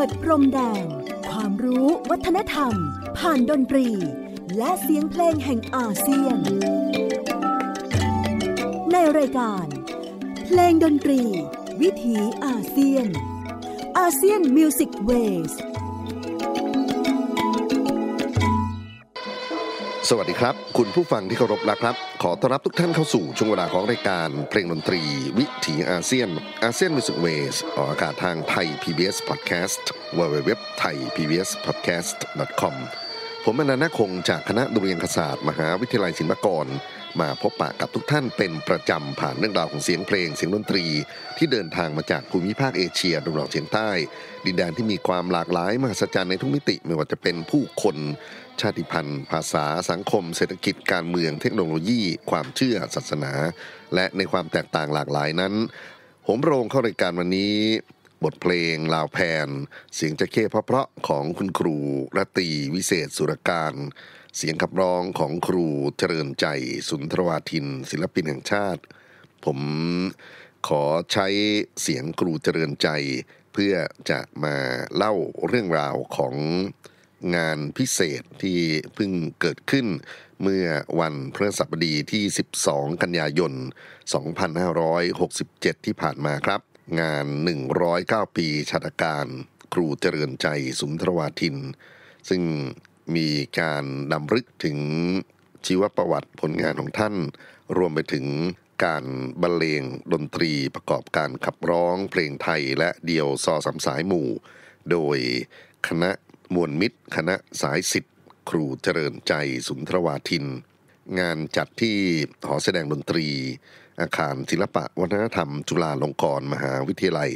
ปิดพรมแดง ความรู้วัฒนธรรม ผ่านดนตรี และเสียงเพลงแห่งอาเซียน ในรายการ เพลงดนตรี วิถีอาเซียนอาเซียนมิวสิกเวสสวัสดีครับ คุณผู้ฟังที่เคารพนะครับขอต้อนรับทุกท่านเข้าสู่ช่วงเวลาของรายการเพลงดนตรีวิถีอาเซียน อาเซียนมิวสิกเวส ออกอากาศทางไทย PBS Podcast w w w t h a i PBS Podcast com ผมอนันต์คงจากคณะดุเรียนศาสตร์มหาวิทยาลัยศิลปากรมาพบปะกับทุกท่านเป็นประจำผ่านเรื่องราวของเสียงเพลง เสียงดนตรี ที่เดินทางมาจากภูมิภาคเอเชียดุวัองเฉียงใต้ ดินแดนที่มีความหลากหลายมหัศจรรย์ในทุกมิติไม่ว่าจะเป็นผู้คน ชาติพันธุ์ ภาษาสังคม เศรษฐกิจการเมืองเทคโนโลยี ความเชื่อศาสนา และในความแตกต่างหลากหลายนั้นผมโรงเข้ารายการวันนี้ บทเพลง ลาวแพน เสียงจะเข้เพราะๆของคุณครู รตีวิเศษสุรการเสียงขับร้องของครูเจริญใจสุนทรวาทินศิลปินแห่งชาติ ผมขอใช้เสียงครูเจริญใจ เพื่อจะมาเล่าเรื่องราวของงานพิเศษที่เพิ่งเกิดขึ้น เมื่อวันพฤหัสบดีที่ 12 กันยายน 2567 ที่ผ่านมาครับ งาน109ปีชาตการครูเจริญใจสุนทรวาทิน ซึ่งมีการดำรึกถึงชีวประวัติผลงานของท่าน รวมไปถึงการบรรเลงดนตรีประกอบการขับร้องเพลงไทยและเดี่ยวซอสำสายหมู่ โดยคณะมวลมิตร คณะสายสิทธิ์ ครูเจริญใจสุนทรวาทิน งานจัดที่หอแสดงดนตรี อาคารศิลปะวัฒนธรรมจุฬาลงกรณ์มหาวิทยาลัย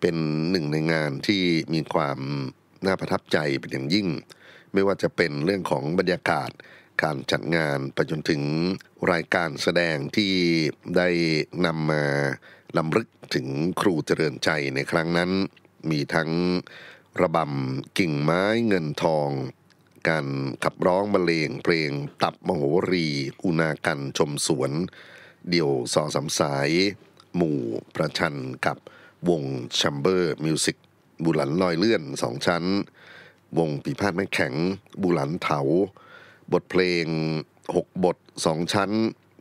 เป็นหนึ่งในงานที่มีความน่าประทับใจเป็นอย่างยิ่งไม่ว่าจะเป็นเรื่องของบรรยากาศการจัดงานไปจนถึงรายการแสดงที่ได้นำมาลำลึกถึงครูเจริญใจในครั้งนั้น มีทั้งระบำกิ่งไม้เงินทอง การขับร้องบรรเลงเพลงตับมโหรี อุณากันชมสวน เดี่ยวสอสำสาย หมู่ประชัน กับวงแชมเบอร์มิวสิกบุหลันลอยเลื่อนสองชั้นวงปีพาดแม่แข็ง บุหลันเถา บทเพลง6บทสองชั้น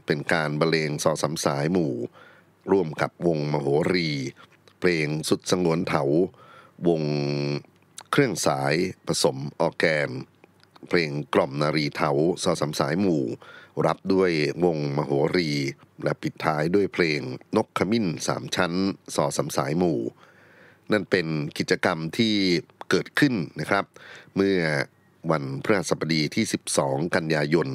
เป็นการบรรเลงสอสำสายหมู่ ร่วมกับวงมโหรี เพลงสุดสงวนเถา วงเครื่องสายผสมออแกนเพลงกล่อมนารีเถาสอสำสายหมู่ รับด้วยวงมโหรี และปิดท้ายด้วยเพลงนกขมิ้นสามชั้นสอสำสายหมู่ นั่นเป็นกิจกรรมที่เกิดขึ้นนะครับ เมื่อวันพฤหัสบดีที่ 12 กันยายน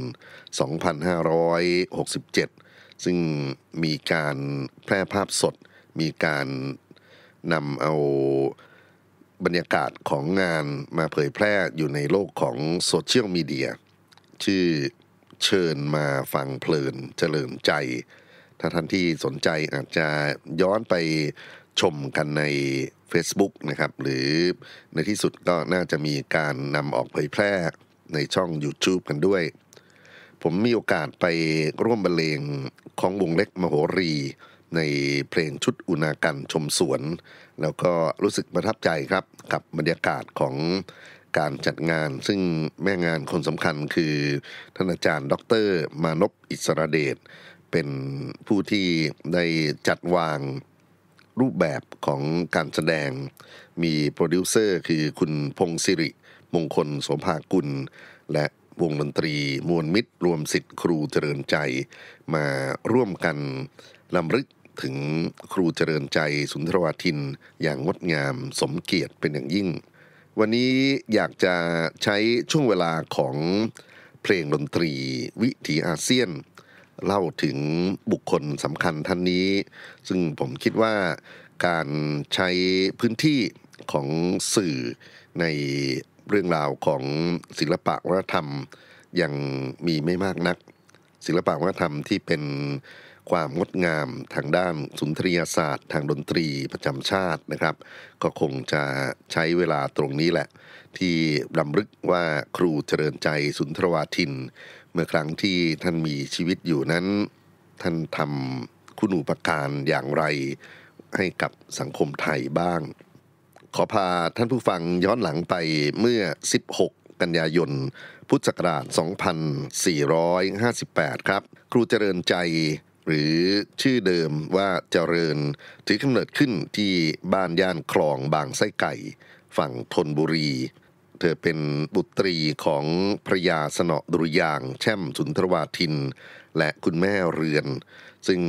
2567 ซึ่งมีการแพร่ภาพสด มีการนำเอาบรรยากาศของงานมาเผยแพร่อยู่ในโลกของโซเชียลมีเดียชื่อเชิญมาฟังเพลินเจริญใจ ถ้าท่านที่สนใจอาจจะย้อนไปชมกันใน Facebook นะครับ หรือในที่สุดก็น่าจะมีการนำออกเผยแพร่ในช่อง YouTube กันด้วย ผมมีโอกาสไปร่วมบรรเลง ของวงเล็กมโหรี ในเพลงชุดอุณากันชมสวน แล้วก็รู้สึกประทับใจครับกับบรรยากาศของการจัดงาน ซึ่งแม่งานคนสำคัญคือท่านอาจารย์ ดรมานพอิสระเดชเป็นผู้ที่ได้จัดวางรูปแบบของการแสดง มีโปรดิวเซอร์คือคุณพงศิริ มงคลสมภากุล และวงดนตรีมวลมิตร รวมสิทธิ์ครูเจริญใจ มาร่วมกันลำลึกถึงครูเจริญใจ สุนทรวาทิน อย่างงดงามสมเกียรติเป็นอย่างยิ่ง วันนี้อยากจะใช้ช่วงเวลาของเพลงดนตรีวิถีอาเซียนเล่าถึงบุคคลสำคัญท่านนี้ ซึ่งผมคิดว่าการใช้พื้นที่ของสื่อในเรื่องราวของศิลปะวัฒนธรรมยังมีไม่มากนัก ศิลปะวัฒนธรรมที่เป็นความงดงามทางด้านสุนทรียศาสตร์ ทางดนตรีประจำชาตินะครับ ก็คงจะใช้เวลาตรงนี้แหละ ที่รำลึกว่าครูเจริญใจสุนทรวาทินเมื่อครั้งที่ท่านมีชีวิตอยู่นั้น ท่านทำคุณูปการอย่างไรให้กับสังคมไทยบ้าง ขอพาท่านผู้ฟังย้อนหลังไปเมื่อ 16 กันยายน พุทธศักราช 2458 ครับ ครูเจริญใจหรือชื่อเดิมว่าเจริญถือกำเนิดขึ้นที่บ้านย่านคลองบางไส้ไก่ ฝั่งทนบุรีเธอเป็นบุตรีของพระยาสนอดุริยาง แช่มสุนทรวาทิน และคุณแม่เรือน ซึ่ง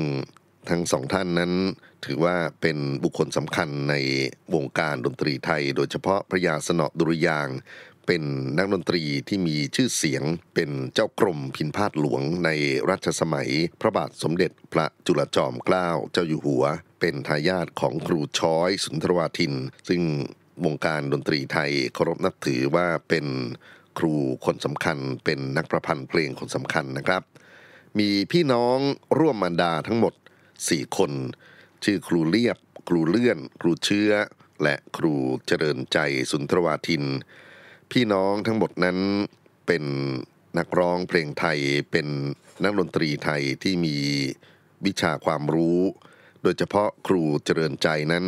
ทั้งสองท่านนั้น ถือว่าเป็นบุคคลสำคัญในวงการดนตรีไทย โดยเฉพาะพระยาสนอดุริยางเป็นนักดนตรีที่มีชื่อเสียงเป็นเจ้ากรมพินพาดหลวงในรัชสมัย พระบาทสมเด็จพระจุลจอมเกล้าเจ้าอยู่หัว เป็นทายาทของครูช้อยสุนทรวาทิน ซึ่งวงการดนตรีไทยเคารพนับถือว่าเป็นครูคนสำคัญ เป็นนักประพันธ์เพลงคนสำคัญนะครับ มีพี่น้องร่วมมารดาทั้งหมด4คน ชื่อครูเรียบ ครูเลื่อน ครูเชื้อและครูเจริญใจสุนทรวาทิน พี่น้องทั้งหมดนั้นเป็นนักร้องเพลงไทยเป็นนักดนตรีไทยที่มีวิชาความรู้ โดยเฉพาะครูเจริญใจนั้น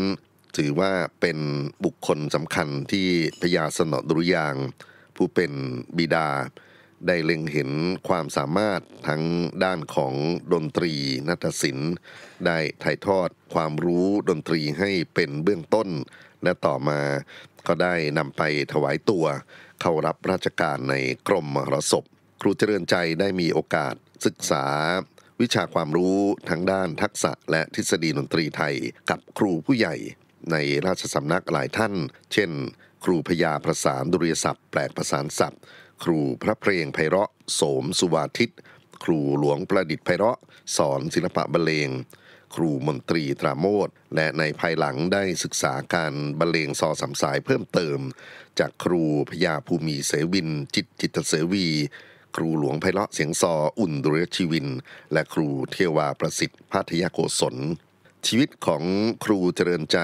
ถือว่าเป็นบุคคลสำคัญที่พญาสนอดุริยาง ผู้เป็นบิดาได้เล็งเห็นความสามารถทั้งด้านของดนตรีนัตศิลป์ได้ถ่ายทอดความรู้ดนตรีให้เป็นเบื้องต้น และต่อมาก็ได้นำไปถวายตัว เข้ารับราชการในกรมมรสพ ครูเจริญใจได้มีโอกาสศึกษา วิชาความรู้ทั้งด้านทักษะและทฤษฎีดนตรีไทยกับครูผู้ใหญ่ในราชสำนักหลายท่าน เช่น ครู พยาประสานดุริยศัพท์ แปลกประสานศัพท์ ครูพระเพลงไพเราะ โสม สุวาทิตครูหลวงประดิษฐ์ไพเราะ สอนศิลปะบรรเลง ครูมนตรีตราโมท และในภายหลังได้ศึกษาการบรรเลง ซอสำสายเพิ่มเติม จากครู พยา ภูมิเสวิน จิตจิตเสวี ครูหลวงไพเราะเสียงซอ อุ่นดุริยชีวิน และครูเทวาประสิทธิ์พัทยโกศลชีวิตของครูเจริญใจ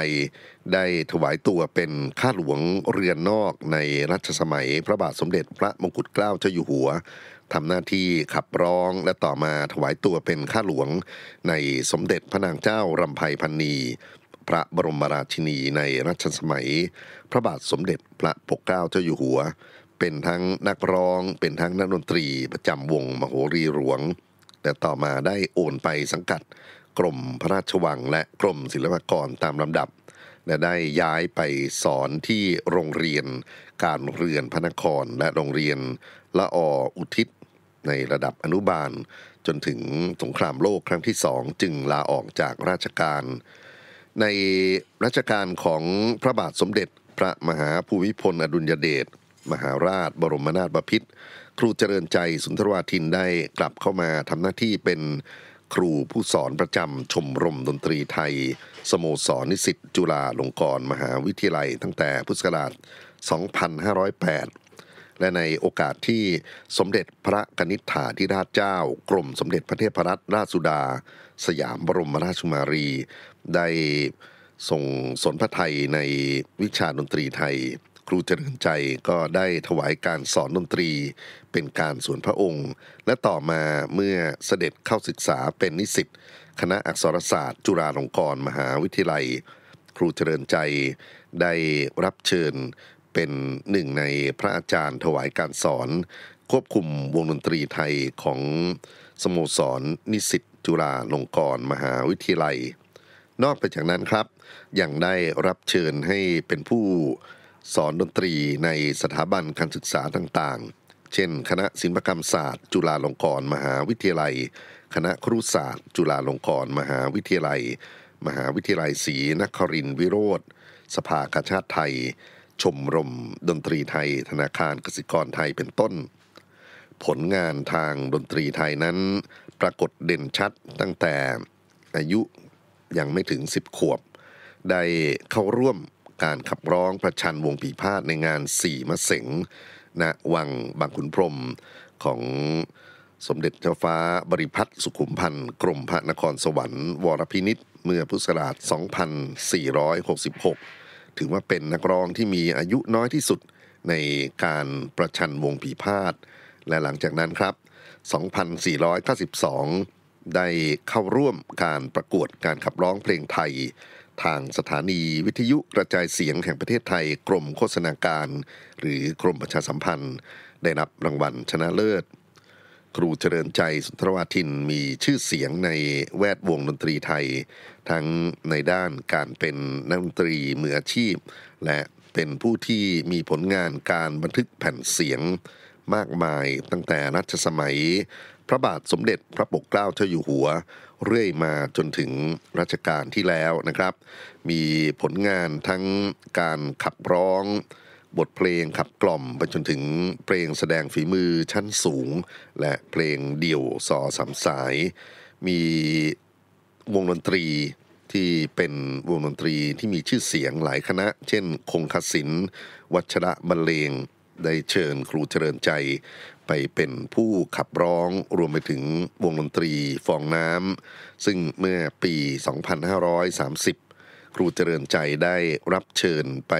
ได้ถวายตัวเป็นข้าหลวงเรือนนอกในรัชสมัย พระบาทสมเด็จพระมงกุฎเกล้าเจ้าอยู่หัวทำหน้าที่ขับร้องและต่อมาถวายตัวเป็นข้าหลวง ในสมเด็จพระนางเจ้ารำไพพันนีพระบรมราชินีในรัชสมัย พระบาทสมเด็จพระปกเกล้าเจ้าอยู่หัว เป็นทั้งนักร้องเป็นทั้งนักดนตรีประจำวงมโหรีหลวง แต่ต่อมาได้โอนไปสังกัดกรมพระราชวังและกรมศิลปากรตามลำดับและได้ย้ายไปสอนที่โรงเรียน การเรือนพระนครและโรงเรียนละออุทิศในระดับอนุบาลจนถึงสงครามโลกครั้งที่สองจึงลาออกจากราชการ ในรัชกาลของพระบาทสมเด็จพระมหาภูมิพลอดุลยเดชมหาราชบรมนาถบพิตรครูเจริญใจสุนทรวาทินได้กลับเข้ามาทำหน้าที่เป็นครูผู้สอนประจำชมรมดนตรีไทยสโมสรนิสิตจุฬาลงกรณ์มหาวิทยาลัยตั้งแต่พุทธศักราช 2508 และในโอกาสที่สมเด็จพระกนิษฐาธิราชเจ้ากรมสมเด็จพระเทพรัตนราชสุดา สยามบรมราชมารี ได้ส่งสนพระไทยในวิชาดนตรีไทยครูเจริญใจก็ได้ถวายการสอนดนตรีเป็นการส่วนพระองค์ และต่อมาเมื่อเสด็จเข้าศึกษาเป็นนิสิตคณะอักษรศาสตร์ จุฬาลงกรณ์มหาวิทยาลัย ครูเจริญใจได้รับเชิญเป็นหนึ่งในพระอาจารย์ถวายการสอน ควบคุมวงดนตรีไทยของสโมสรนิสิตจุฬาลงกรณ์มหาวิทยาลัย นอกไปจากนั้นครับยังได้รับเชิญให้เป็นผู้สอนดนตรีในสถาบันการศึกษาต่างๆ เช่น คณะศิลปกรรมศาสตร์ จุฬาลงกรณ์มหาวิทยาลัย คณะครุศาสตร์ จุฬาลงกรณ์มหาวิทยาลัย มหาวิทยาลัยศรีนครินทร์วิโรธสภากาชาติไทย ชมรม ดนตรีไทย ธนาคารกสิกรไทยเป็นต้น ผลงานทางดนตรีไทยนั้นปรากฏเด่นชัดตั้งแต่อายุยังไม่ถึง10ขวบได้เข้าร่วมการขับร้องประชันวงปีพาดในงานสี่มะเสงณวังบางขุนพรมของสมเด็จเจ้าฟ้าบริพัตรสุขุมพันธ์กรมพระนครสวรรค์วรพินิษเมื่อพุทธศักราช2466ถือว่าเป็นนักร้องที่มีอายุน้อยที่สุดในการประชันวงผีพาดและหลังจากนั้นครับ2492ได้เข้าร่วมการประกวดการขับร้องเพลงไทยทางสถานีวิทยุกระจายเสียงแห่งประเทศไทยกรมโฆษณาการ หรือกรมประชาสัมพันธ์ ได้รับรางวัลชนะเลิศ ครูเจริญใจสุนทรวาทินมีชื่อเสียงในแวดวงดนตรีไทย ทั้งในด้านการเป็นนักดนตรีมืออาชีพ และเป็นผู้ที่มีผลงานการบันทึกแผ่นเสียงมากมายตั้งแต่รัชสมัยพระบาทสมเด็จพระปกเกล้าเจ้าอยู่หัว เรื่อยมาจนถึงรัชกาลที่แล้วนะครับ มีผลงานทั้งการขับร้อง บทเพลงขับกล่อมไปจนถึงเพลงแสดงฝีมือชั้นสูง และเพลงเดี่ยวสอสามสาย มีวงดนตรีที่เป็นวงดนตรีที่มีชื่อเสียงหลายคณะ เช่น คงคศิน วัชระบรรเลงได้เชิญครูเจริญใจไปเป็นผู้ขับร้องรวมไปถึงวงดนตรีฟองน้ำซึ่งเมื่อปี 2530 ครูเจริญใจได้รับเชิญไป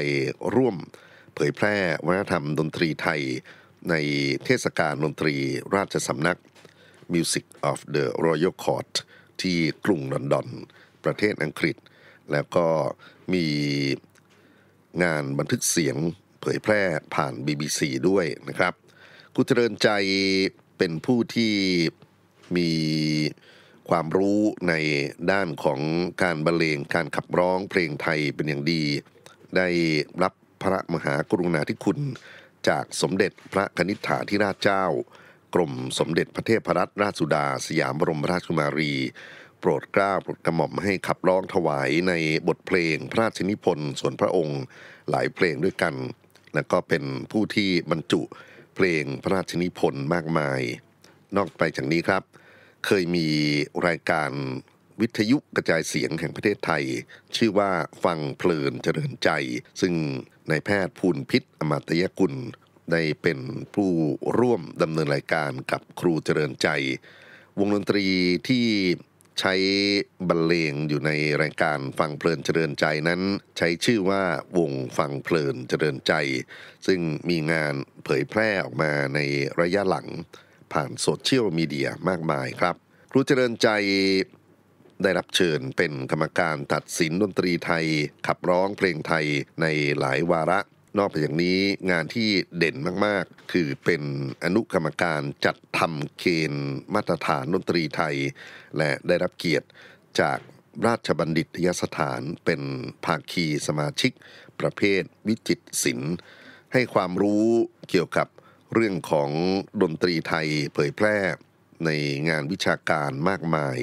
ร่วม เผยแพร่วัฒนธรรมดนตรีไทย ในเทศกาลดนตรีราชสำนัก Music of the Royal Court ที่กรุงลอนดอนประเทศอังกฤษ แล้วก็มีงานบันทึกเสียงเผยแพร่ผ่าน BBC ด้วยนะครับกูเจริญใจเป็นผู้ที่มีความรู้ในด้านของการบรรเลงการขับร้องเพลงไทยเป็นอย่างดี ได้รับพระมหากรุณาธิคุณ จากสมเด็จพระคณิษฐาธิราชเจ้ากรมสมเด็จพระเทพรัตนราชสุดา สยามบรมราชกุมารี โปรดกล้าโปรดกระหม่อมให้ขับร้องถวายในบทเพลงพระราชนิพนธ์ส่วนพระองค์หลายเพลงด้วยกัน และก็เป็นผู้ที่บรรจุเพลงพระราชนิพนธ์มากมาย นอกไปจากนี้ครับ เคยมีรายการวิทยุกระจายเสียงแห่งประเทศไทย ชื่อว่าฟังเพลินเจริญใจ ซึ่งนายแพทย์ภูลพิษอมตยกุลได้เป็นผู้ร่วมดำเนินรายการกับครูเจริญใจ วงดนตรีที่ใช้บรรเลงอยู่ในรายการฟังเพลินเจริญใจนั้นใช้ชื่อว่าวงฟังเพลินเจริญใจ ซึ่งมีงานเผยแพร่ออกมาในระยะหลังผ่านโซเชียลมีเดียมากมายครับ ครูเจริญใจได้รับเชิญเป็นกรรมการตัดสินดนตรีไทย ขับร้องเพลงไทยในหลายวาระนอกไปอย่างนี้งานที่เด่นมากๆ คือเป็นอนุกรรมการจัดทำเกณฑ์มาตรฐานดนตรีไทย และได้รับเกียรติจากราชบัณฑิตยสถานเป็นภาคีสมาชิกประเภทวิจิตศิลป์ให้ความรู้เกี่ยวกับเรื่องของดนตรีไทยเผยแพร่ในงานวิชาการมากมาย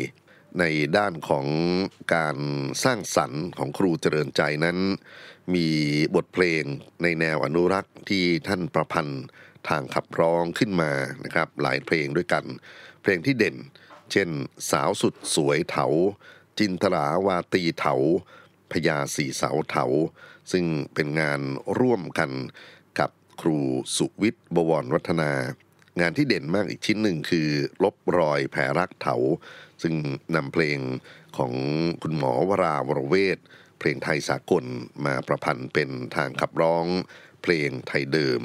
ในด้านของการสร้างสรรค์ของครูเจริญใจนั้น มีบทเพลงในแนวอนุรักษ์ที่ท่านประพันธ์ทางขับร้องขึ้นมานะครับหลายเพลงด้วยกัน เพลงที่เด่น เช่น สาวสุดสวยเถาจินตราวาตีเถาพญาสีเสาเถาซึ่งเป็นงานร่วมกันกับครูสุวิทย์บวรวัฒนางานที่เด่นมากอีกชิ้นหนึ่งคือลบรอยแผลรักเถาซึ่งนำเพลงของคุณหมอวราวรเวทเพลงไทยสากลมาประพันธ์เป็นทางขับร้อง เพลงไทยเดิม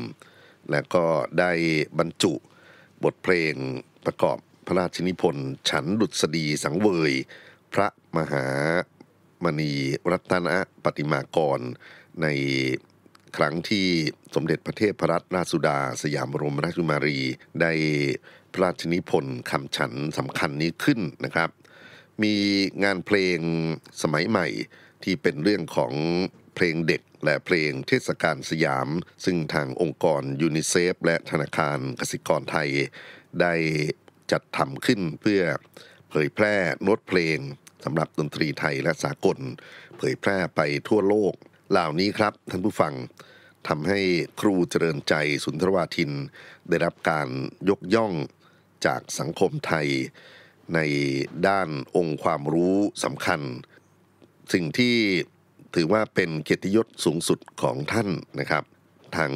และก็ได้บรรจุบทเพลงประกอบพระราชนิพนธ์ฉันดุษฎีสังเวย พระมหามณีรัตนปฏิมากรในครั้งที่สมเด็จพระเทพรัตนราชสุดาสยามบรมราชกุมารี ได้พระราชนิพนธ์คำฉันสำคัญนี้ขึ้นนะครับ มีงานเพลงสมัยใหม่ ที่เป็นเรื่องของเพลงเด็กและเพลงเทศกาลสยาม ซึ่งทางองค์กรยูนิเซฟ และธนาคารกสิกรไทย ได้จัดทำขึ้นเพื่อเผยแพร่น้ตเพลงสำหรับดนตรีไทยและสากล เผยแพร่ไปทั่วโลกเหล่านี้ครับท่านผู้ฟังทำให้ครูเจริญใจสุนทรวาทินได้รับการยกย่องจากสังคมไทยในด้านองค์ความรู้สำคัญ สิ่งที่ถือว่าเป็นเกียรติยศสูงสุดของท่านนะครับทาง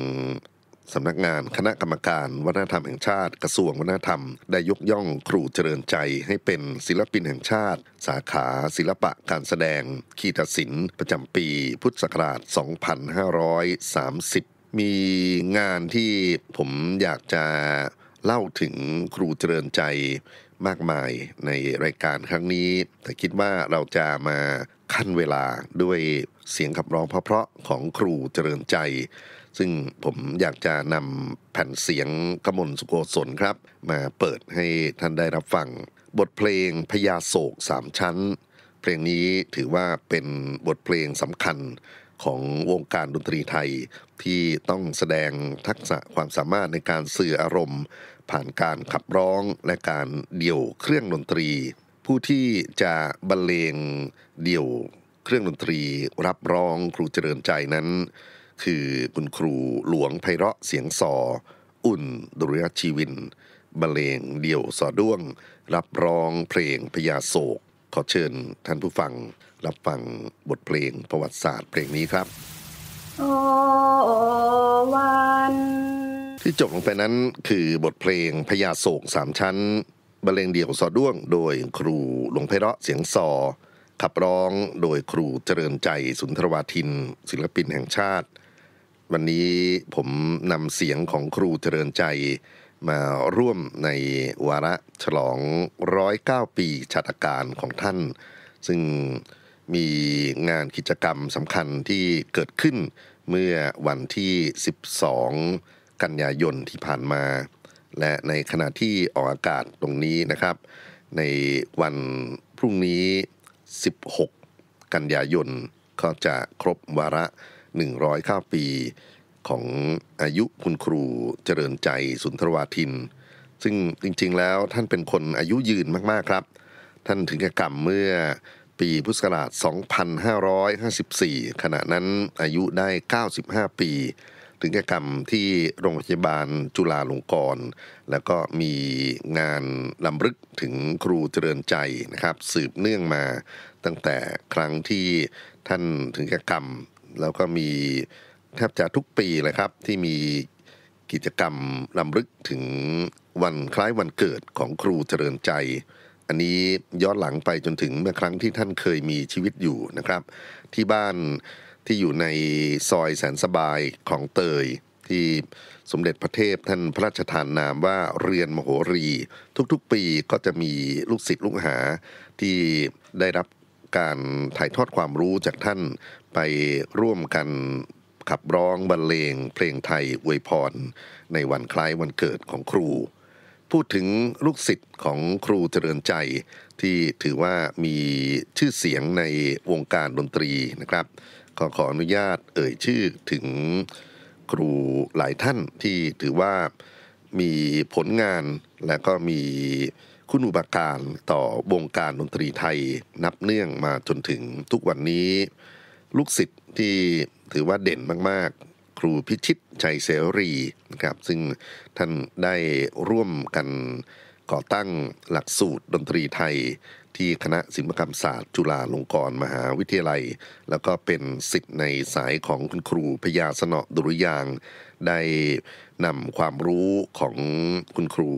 สำนักงานคณะกรรมการวัฒนธรรมแห่งชาติกระทรวงวัฒนธรรมได้ยกย่องครูเจริญใจ ให้เป็นศิลปินแห่งชาติ สาขาศิลปะการแสดงขีดศิลป์ประจำปี พุทธศักราช 2530 มีงานที่ผมอยากจะเล่าถึงครูเจริญใจมากมายในรายการครั้งนี้ แต่คิดว่าเราจะมาขั้นเวลาด้วยเสียงขับร้องเพราะๆของครูเจริญใจซึ่งผมอยากจะนำแผ่นเสียงกมลสุโกศลครับ มาเปิดให้ท่านได้รับฟังบทเพลงพยาโศกสามชั้น เพลงนี้ถือว่าเป็นบทเพลงสำคัญของวงการดนตรีไทย ที่ต้องแสดงทักษะความสามารถในการสื่ออารมณ์ ผ่านการขับร้องและการเดี่ยวเครื่องดนตรี ผู้ที่จะบรรเลงเดี่ยวเครื่องดนตรีรับร้องครูเจริญใจนั้นคือคุณครูหลวงไพเราะเสียงสออุ่นดุริยชีวินบรรเลงเดี่ยวสอด้วง รับร้องเพลงพยาโศกขอเชิญท่านผู้ฟัง รับฟังบทเพลงประวัติศาสตร์เพลงนี้ครับอวัน ที่จบลงไปนั้นคือบทเพลงพยาโศกสามชั้นบรรเลงเดี่ยวสอด้วง โดยครูหลวงไพเราะเสียงสอขับร้องโดยครูเจริญใจสุนทรวาทิน ศิลปินแห่งชาติวันนี้ผมนำเสียงของครูเจริญใจมาร่วมในวาระฉลองร้อยเก้าปีชาตการของท่าน ซึ่งมีงานกิจกรรมสำคัญที่เกิดขึ้นเมื่อวันที่ 12 กันยายนที่ผ่านมา และในขณะที่ออกอากาศตรงนี้นะครับ ในวันพรุ่งนี้ 16 กันยายนก็จะครบวาระ1 0าปีของอายุคุณครูเจริญใจสุนทรวาทิน ซึ่งจริงๆแล้วท่านเป็นคนอายุยืนมากๆครับ ท่านถึงกับกรรมเมื่อปีพุทธศักราช 2554 ขณะนั้นอายุได้ 95 ปี ถึงแก่กรรมที่โรงพยาบาลจุฬาลงกรณ์แล้วก็มีงานลำลึกถึงครูเจริญใจนะครับสืบเนื่องมา ตั้งแต่ครั้งที่ท่านถึงแก่กรรมแล้วก็มีแทบจะทุกปีเลยครับที่มีกิจกรรมลำลึกถึงวันคล้ายวันเกิดของครูเจริญใจ อันนี้ย้อนหลังไปจนถึงเมื่อครั้งที่ท่านเคยมีชีวิตอยู่นะครับ ที่บ้านที่อยู่ในซอยแสนสบายของเตย ที่สมเด็จพระเทพท่านพระราชทานนามว่า เรียนมโหรีทุกๆปีก็จะมีลูกศิษย์ลูกหา ที่ได้รับการถ่ายทอดความรู้จากท่านไปร่วมกันขับร้องบรรเลงเพลงไทยอวยพรในวันคล้ายวันเกิดของครู พูดถึงลูกศิษย์ของครูเจริญใจ ที่ถือว่ามีชื่อเสียงในวงการดนตรีนะครับ ขอขออนุญาตเอ่ยชื่อถึงครูหลายท่านที่ถือว่ามีผลงานและก็มีคุณอุปการต่อวงการดนตรีไทยนับเนื่องมาจนถึงทุกวันนี้ลูกศิษย์ที่ถือว่าเด่นมาก ๆ ครูพิชิตชัยเสรีนะครับซึ่งท่านได้ร่วมกันก่อตั้งหลักสูตรดนตรีไทย ที่คณะศิลปกรรมศาสตร์ จุฬาลงกรณ์มหาวิทยาลัย แล้วก็เป็นสิทธิ์ในสายของคุณครูพยาสนอดุริยางได้นำความรู้ของคุณครู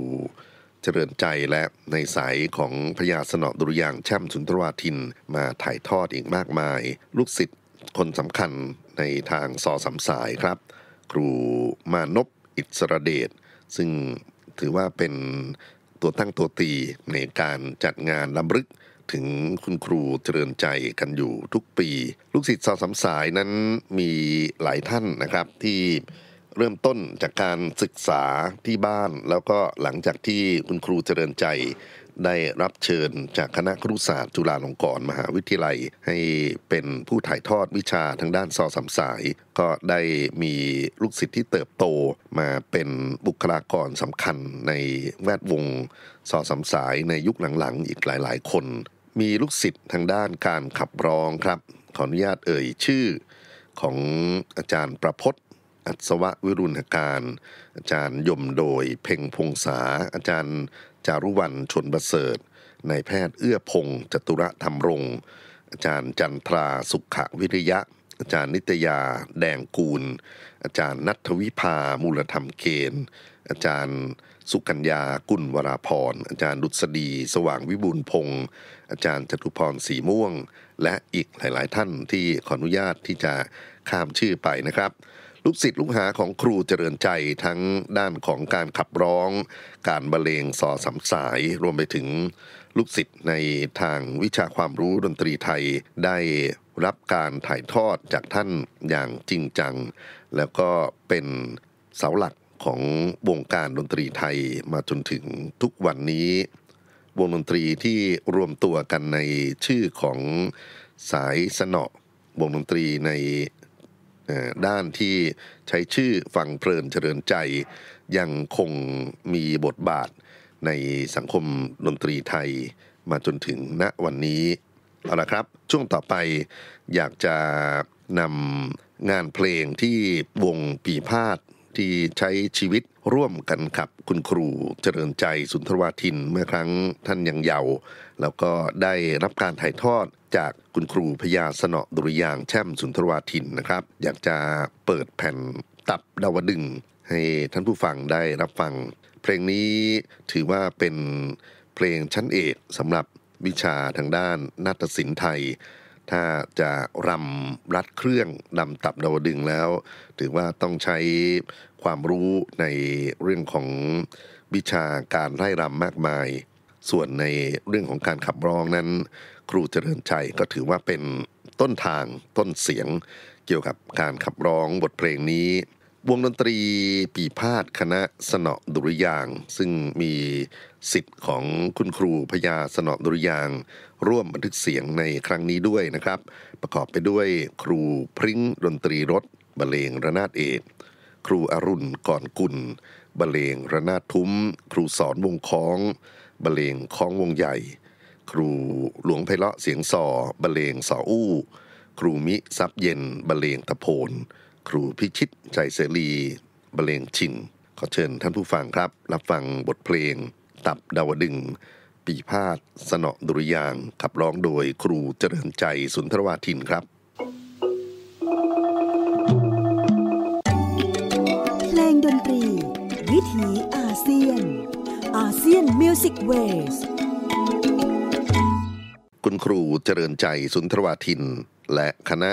เจริญใจและในสายของพญาสนอดุริยางแช่มสุนทรวาทินมาถ่ายทอดอีกมากมาย ลูกศิษย์คนสำคัญในทางซอสำสายครับ ครูมานพอิสระเดชซึ่งถือว่าเป็นตัวตั้งตัวตีในการจัดงานลำลึกถึงคุณครูเจริญใจกันอยู่ทุกปี ลูกศิษย์ซอสสำสายนั้นมีหลายท่านนะครับที่เริ่มต้นจากการศึกษาที่บ้าน แล้วก็หลังจากที่คุณครูเจริญใจได้รับเชิญจากคณะครุศาสตร์จุฬาลงกรณ์มหาวิทยาลัยให้เป็นผู้ถ่ายทอดวิชาทางด้านซอสัมสายก็ได้มีลูกศิษย์ที่เติบโตมาเป็นบุคลากรสำคัญในแวดวงซอสัมสายในยุคหลังๆอีกหลายๆ คน มีลูกศิษย์ทางด้านการขับร้องครับขออนุญาตเอ่ยชื่อ ของอาจารย์ประพศอัศวะวิรุณการ อาจารย์ยมโดยเพ่งพงษาอาจารย์จารุวรรณชนประเสริฐนายแพทย์เอื้อพงศ์จตุระธรรมรงอาจารย์จันทราสุขวิริยะ อาจารย์นิตยาแดงกูล อาจารย์นัทวิภามูลธรรมเกณฑ์อาจารย์สุกัญญากุลวราพรอาจารย์ดุษฎีสว่างวิบูลพงศ์อาจารย์จตุพรสีม่วง และอีกหลายๆท่านที่ขออนุญาตที่จะข้ามชื่อไปนะครับลูกศิษย์ลูกหาของครูเจริญใจทั้งด้านของการขับร้อง การบรรเลงสอสำสาย รวมไปถึงลูกศิษย์ในทางวิชาความรู้ดนตรีไทยได้รับการถ่ายทอดจากท่านอย่างจริงจัง แล้วก็เป็น เสาหลักของวงการดนตรีไทยมาจนถึงทุกวันนี้ วงดนตรีที่รวมตัวกันในชื่อของสายสนอวงดนตรีในด้านที่ใช้ชื่อฟังเพลินเจริญใจ ยังคงมีบทบาทในสังคมดนตรีไทยมาจนถึงณวันนี้ เอาละครับช่วงต่อไปอยากจะนำงานเพลงที่วงปีพาดที่ใช้ชีวิตร่วมกันครับคุณครูเจริญใจสุนทรวาทิน เมื่อครั้งท่านยังเยาว์แล้วก็ได้รับการถ่ายทอดจากคุณครูพยาสนอดุริยางแช่มสุนทรวาทินนะครับ อยากจะเปิดแผ่นตับดาวดึงให้ท่านผู้ฟังได้รับฟัง เพลงนี้ถือว่าเป็นเพลงชั้นเอกสำหรับวิชาทางด้านนาฏศิลป์ไทยถ้าจะรำรัดเครื่องรำตับดาวดึงแล้ว ถือว่าต้องใช้ความรู้ในเรื่องของวิชาการไร่รำมากมาย ส่วนในเรื่องของการขับร้องนั้นครูเจริญชัยก็ถือว่าเป็นต้นทางต้นเสียง เกี่ยวกับการขับร้องบทเพลงนี้วงดนตรีปีพาดคณะสนอดุริยางซึ่งมีสิทธิ์ของคุณครูพญาสนอดุริยางร่วมบันทึกเสียงในครั้งนี้ด้วยนะครับ ประกอบไปด้วยครูพริ้งดนตรีรถบรรเลงระนาดเอก ครูอรุณก่อนกุลบรรเลงระนาดทุ้ม ครูสอนวงคล้องบรรเลงคล้องวงใหญ่ ครูหลวงไพเราะเสียงสอบรรเลงสออู้ ครูมิซับเย็นบรรเลงตะโพนครูพิชิตใจเสรีบเลงชินขอเชิญท่านผู้ฟังครับ รับฟังบทเพลง ตับดาวดึง ปีพาดสนอดุริยางขับร้องโดยครูเจริญใจสุนทรวาทินครับเพลงดนตรี วิถีอาเซียนอาเซียนมิวสิกเวสคุณครูเจริญใจสุนทรวาทิน และคณะ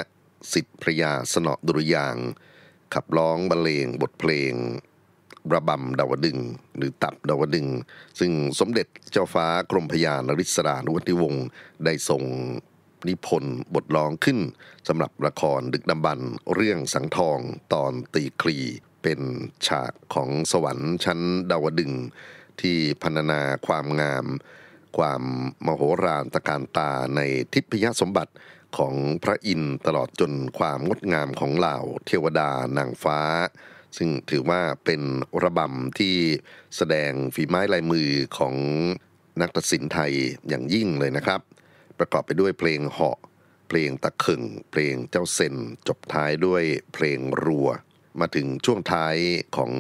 สิทธิพระยาสนอดุรยาง ขับร้องบรรเลงบทเพลง ระบำดาวดึง หรือตับดาวดึง ซึ่งสมเด็จเจ้าฟ้ากรมพยานริศรานุวัติวงศ์ ได้ส่งนิพนธ์บทร้องขึ้น สำหรับละครดึกดำบันเรื่องสังทองตอนตีคลีเป็นฉากของสวรรค์ชั้นดาวดึง ที่พรรณนาความงาม ความมโหฬารตะการตาในทิพยสมบัติของพระอินทร์ตลอดจนความงดงามของเหล่าเทวดานางฟ้า ซึ่งถือว่าเป็นระบำที่แสดงฝีไม้ลายมือของนักตัดสินไทยอย่างยิ่งเลยนะครับ ประกอบไปด้วยเพลงเหาะเพลงตะขึงเพลงเจ้าเซนจบท้ายด้วยเพลงรัวมาถึงช่วงท้ายของ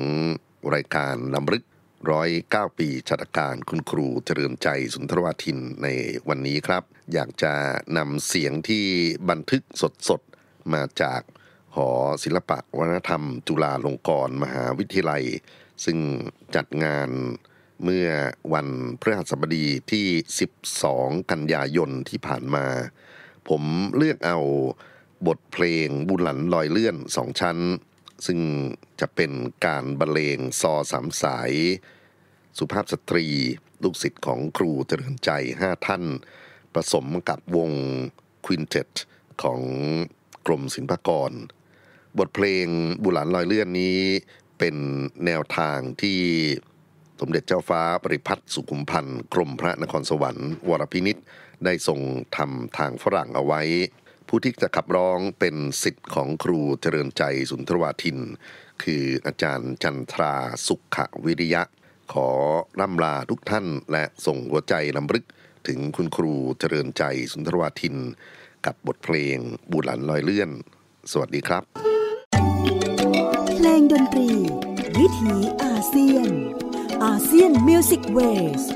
รายการลำลึกร้อยเก้าปีชาตการคุณครูเจริญใจสุนทรวาทินในวันนี้ครับอยากจะนำเสียงที่บันทึกสดๆมาจากหอศิลปะวัฒนธรรม จุฬาลงกรณ์มหาวิทยาลัย ซึ่งจัดงานเมื่อวันพฤหัสบดีที่ 12 กันยายนที่ผ่านมา ผมเลือกเอาบทเพลงบุญหลันลอยเลื่อนสองชั้น ซึ่งจะเป็นการบรรเลงซอสามสาย สุภาพสตรีลูกศิษย์ของครูเจริญใจห้าท่านผสมกับวงควินเทตของกรมศิลปากร บทเพลงบุหลานลอยเลื่อนนี้ เป็นแนวทางที่สมเด็จเจ้าฟ้าปริพัฒน์สุขุมพันธ์กรมพระนครสวรรค์ วรพินิษได้ทรงทำทางฝรั่งเอาไว้ ผู้ที่จะขับร้องเป็นสิทธิ์ของครูเจริญใจสุนทรวาทิน คืออาจารย์จันทราสุขวิริยะ ขอร่ำลาทุกท่านและส่งหัวใจลำรึกถึงคุณครูเจริญใจสุนทรวาทิน กับบทเพลงบูหลันลอยเลื่อน สวัสดีครับเพลงดนตรี วิถีอาเซียน อาเซียนมิวสิกเวส์